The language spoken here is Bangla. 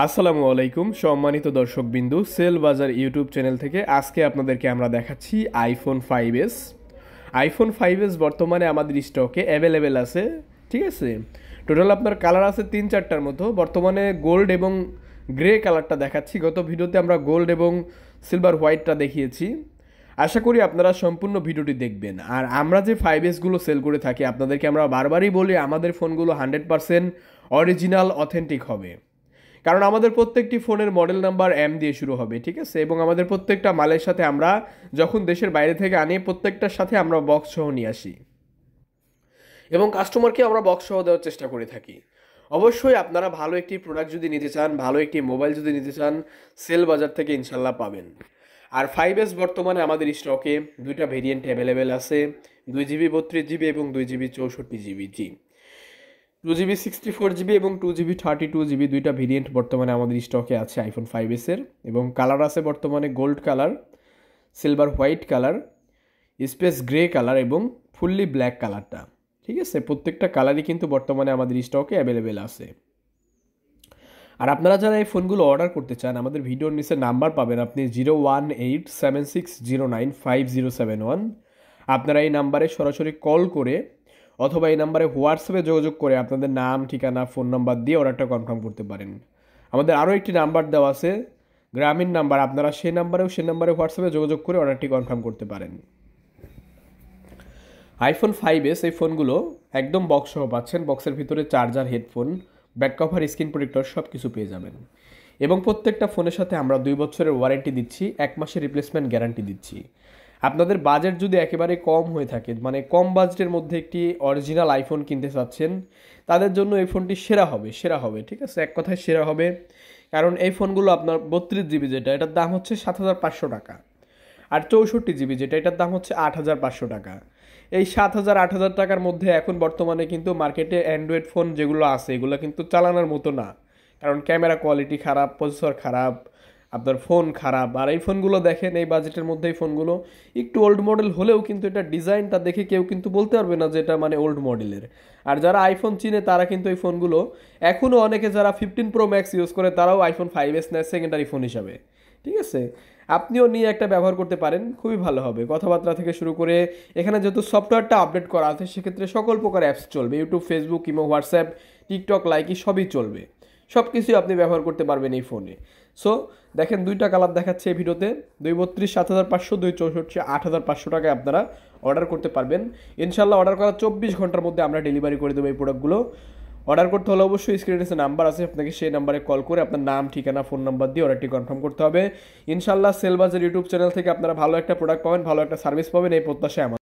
আসসালামু আলাইকুম সম্মানিত দর্শকবিন্দু সেল বাজার ইউটিউব চ্যানেল থেকে আজকে আপনাদেরকে আমরা দেখাচ্ছি iPhone five S iPhone five S বর্তমানে আমাদের স্টকে অ্যাভেলেবেল আছে ঠিক আছে টোটাল আপনার কালার আছে তিন চারটার মতো বর্তমানে গোল্ড এবং গ্রে কালারটা দেখাচ্ছি গত ভিডিওতে আমরা গোল্ড এবং সিলভার হোয়াইটটা দেখিয়েছি আশা করি আপনারা সম্পূর্ণ ভিডিওটি দেখবেন আর আমরা যে ফাইভ এসগুলো সেল করে থাকি আপনাদেরকে আমরা বারবারই বলি আমাদের ফোনগুলো হান্ড্রেড পারসেন্ট অরিজিনাল অথেন্টিক হবে কারণ আমাদের প্রত্যেকটি ফোনের মডেল নাম্বার এম দিয়ে শুরু হবে ঠিক আছে এবং আমাদের প্রত্যেকটা মালের সাথে আমরা যখন দেশের বাইরে থেকে আনি প্রত্যেকটার সাথে আমরা বক্স সহ নিয়ে আসি এবং কাস্টমারকে আমরা বক্স সহ দেওয়ার চেষ্টা করে থাকি অবশ্যই আপনারা ভালো একটি প্রোডাক্ট যদি নিতে চান ভালো একটি মোবাইল যদি নিতে চান সেল বাজার থেকে ইনশাল্লাহ পাবেন আর ফাইভ এস বর্তমানে আমাদের স্টকে দুইটা ভেরিয়েন্ট অ্যাভেলেবেল আছে দুই জিবি বত্রিশ জিবি এবং দুই জিবি চৌষট্টি GB G two GB sixty four GB এবং two GB thirty two GB দুইটা ভেরিয়েন্ট বর্তমানে আমাদের স্টকে আছে আইফোন ফাইভ এসের এবং কালার আছে বর্তমানে gold colour silver white colour space grey colour এবং ফুললি ব্ল্যাক কালারটা ঠিক আছে প্রত্যেকটা কালারই কিন্তু বর্তমানে আমাদের স্টকে অ্যাভেলেবেল আছে আর আপনারা যারা এই ফোনগুলো অর্ডার করতে চান আমাদের ভিডিওর নিচে নাম্বার পাবেন আপনি zero one eight seven six zero nine five zero seven one আপনারা এই নাম্বারে সরাসরি কল করে অথবা এই নাম্বারে হোয়াটসঅ্যাপে যোগাযোগ করে আপনাদের নাম ঠিকানা ফোন নাম্বার দিয়ে অর্ডারটা কনফার্ম করতে পারেন আমাদের আরও একটি নাম্বার দেওয়া আছে গ্রামীণ নাম্বার আপনারা সেই নাম্বারেও সেই নাম্বারে হোয়াটসঅ্যাপে যোগাযোগ করে অর্ডারটি কনফার্ম করতে পারেন আইফোন ফাইভ এস এই ফোনগুলো একদম বক্সসহ পাচ্ছেন বক্সের ভিতরে charger headphone back cover screen protector সব কিছু পেয়ে যাবেন এবং প্রত্যেকটা ফোনের সাথে আমরা দুই বছরের ওয়ারেন্টি দিচ্ছি এক মাসের রিপ্লেসমেন্ট গ্যারান্টি দিচ্ছি আপনাদের বাজেট যদি একেবারে কম হয়ে থাকে মানে কম বাজেটের মধ্যে একটি অরিজিনাল আইফোন কিনতে চাচ্ছেন তাদের জন্য এই ফোনটি সেরা হবে সেরা হবে ঠিক আছে এক কথায় সেরা হবে কারণ এই ফোনগুলো আপনার বত্রিশ জিবি যেটা এটার দাম হচ্ছে সাত হাজার পাঁচশো টাকা আর চৌষট্টি জিবি যেটা এটার দাম হচ্ছে আট হাজার পাঁচশো টাকা এই সাত হাজার আট হাজার টাকার মধ্যে এখন বর্তমানে কিন্তু মার্কেটে অ্যান্ড্রয়েড ফোন যেগুলো আছে এগুলো কিন্তু চালানোর মতো না কারণ ক্যামেরা কোয়ালিটি খারাপ প্রসেসর খারাপ আপনার ফোন খারাপ আর এই ফোনগুলো দেখেন এই বাজেটের মধ্যে এই ফোনগুলো একটু ওল্ড মডেল হলেও কিন্তু এটা ডিজাইনটা দেখে কেউ কিন্তু বলতে পারবে না যে এটা মানে ওল্ড মডেলের আর যারা আইফোন চিনে তারা কিন্তু এই ফোনগুলো এখনও অনেকে যারা ফিফটিন প্রো ম্যাক্স ইউজ করে তারাও আইফোন ফাইভ এস নেয় সেকেন্ডারি ফোন হিসাবে ঠিক আছে আপনিও নিয়ে একটা ব্যবহার করতে পারেন খুবই ভালো হবে কথাবার্তা থেকে শুরু করে এখানে যেহেতু সফটওয়্যারটা আপডেট করা আছে সেক্ষেত্রে সকল প্রকার অ্যাপস চলবে ইউটিউব ফেসবুক কিংবা হোয়াটসঅ্যাপ টিকটক লাইকি সবই চলবে সব কিছুই আপনি ব্যবহার করতে পারবেন এই ফোনে সো দেখেন দুইটা কালার দেখাচ্ছে এই ভিডিওতে দুই বত্রিশ সাত হাজার পাঁচশো দুই চৌষট্টি আট হাজার পাঁচশো টাকায় আপনারা অর্ডার করতে পারবেন ইনশাল্লাহ অর্ডার করার চব্বিশ ঘন্টার মধ্যে আমরা ডেলিভারি করে দেবো এই প্রোডাক্টগুলো অর্ডার করতে হলে অবশ্যই স্ক্রিনে যে নাম্বার আছে আপনাকে সেই নাম্বারে কল করে আপনার নাম ঠিকানা ফোন নাম্বার দিয়ে অর্ডারটি কনফার্ম করতে হবে ইনশাল্লাহ সেলবাজের ইউটিউব চ্যানেল থেকে আপনারা ভালো একটা প্রোডাক্ট পাবেন ভালো একটা সার্ভিস পাবেন এই প্রত্যাশায় আমার